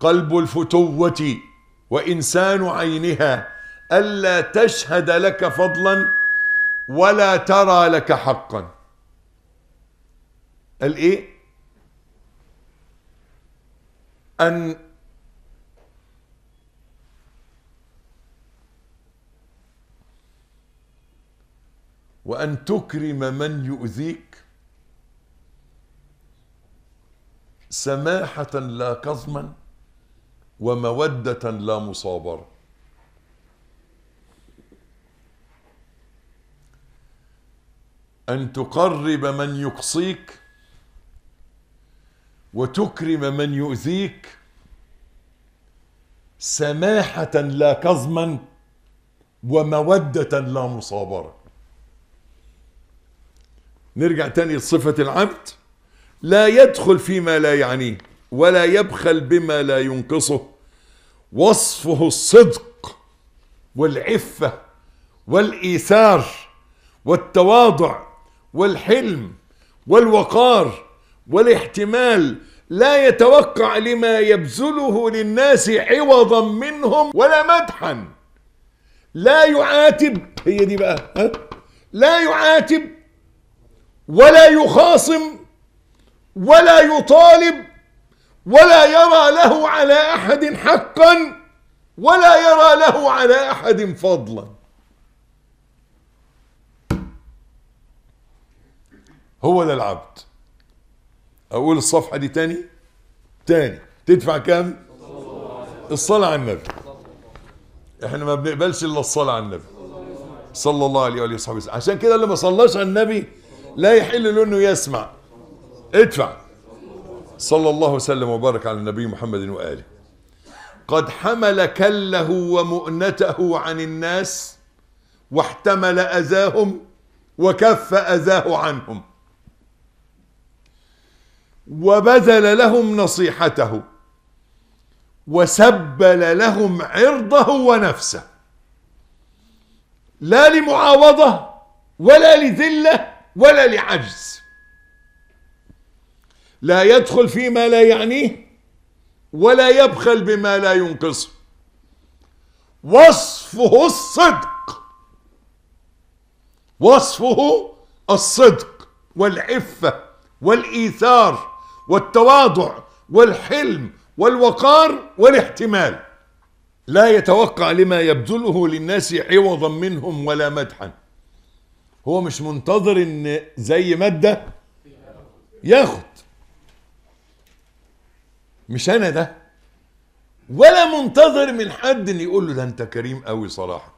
قلب الفتوة وإنسان عينها ألا تشهد لك فضلا ولا ترى لك حقا الإيه أن وأن تكرم من يؤذيك سماحة لا كظماً ومودة لا مصابرة أن تقرب من يقصيك وتكرم من يؤذيك سماحة لا كظما ومودة لا مصابرة نرجع تاني لصفة العبد لا يدخل فيما لا يعنيه ولا يبخل بما لا ينقصه وصفه الصدق والعفه والايثار والتواضع والحلم والوقار والاحتمال لا يتوقع لما يبذله للناس عوضا منهم ولا مدحا لا يعاتب هي دي بقى ها؟ لا يعاتب ولا يخاصم ولا يطالب ولا يرى له على احد حقا ولا يرى له على احد فضلا هو ده العبد اقول الصفحه دي تاني تاني تدفع كام الصلاه على النبي احنا ما بنقبلش الا الصلاه على النبي صلى الله عليه وآله وصحبه عشان كده اللي ما صلاش على النبي لا يحل له انه يسمع ادفع صلى الله وسلم وبارك على النبي محمد وآله قد حمل كله ومؤنته عن الناس واحتمل أذاهم وكف أذاه عنهم وبذل لهم نصيحته وسبل لهم عرضه ونفسه لا لمعاوضة ولا لذلة ولا لعجز لا يدخل فيما لا يعنيه ولا يبخل بما لا ينقصه وصفه الصدق وصفه الصدق والعفة والإيثار والتواضع والحلم والوقار والاحتمال لا يتوقع لما يبذله للناس عوضا منهم ولا مدحا هو مش منتظر ان زي مادة ياخد مش انا ده ولا منتظر من حد ان يقول له ده انت كريم قوي صراحه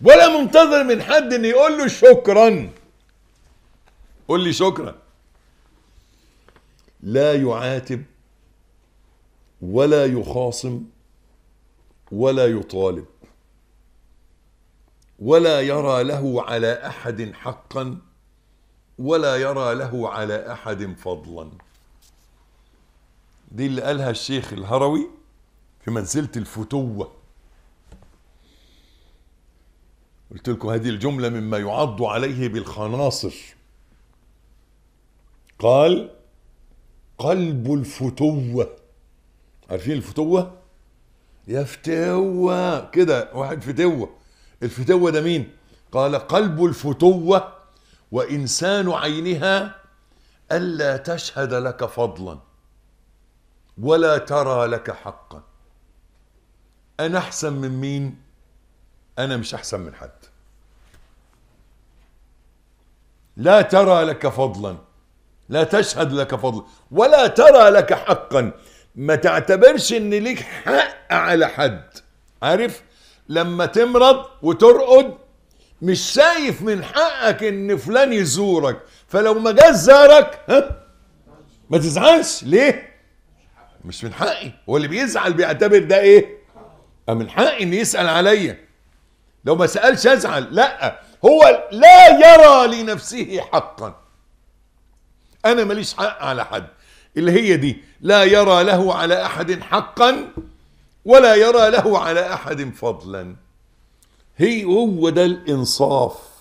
ولا منتظر من حد ان يقول له شكرا قول لي شكرا لا يعاتب ولا يخاصم ولا يطالب ولا يرى له على احد حقا ولا يرى له على احد فضلا دي اللي قالها الشيخ الهروي في منزلة الفتوة قلت لكم هذه الجملة مما يعض عليه بالخناصر قال قلب الفتوة عارفين الفتوة يا فتوة كده واحد فتوة الفتوة ده مين قال قلب الفتوة وإنسان عينها ألا تشهد لك فضلا ولا ترى لك حقا انا احسن من مين انا مش احسن من حد لا ترى لك فضلا لا تشهد لك فضلا ولا ترى لك حقا ما تعتبرش ان ليك حق على حد عارف لما تمرض وترقد مش شايف من حقك ان فلان يزورك فلو ما جاش زارك ها ما تزعلش ليه مش من حقي هو اللي بيزعل بيعتبر ده ايه أه، من حقي ان يسال عليا لو ما سالش ازعل لا هو لا يرى لنفسه حقا انا ماليش حق على حد اللي هي دي لا يرى له على احد حقا ولا يرى له على احد فضلا هي هو ده الانصاف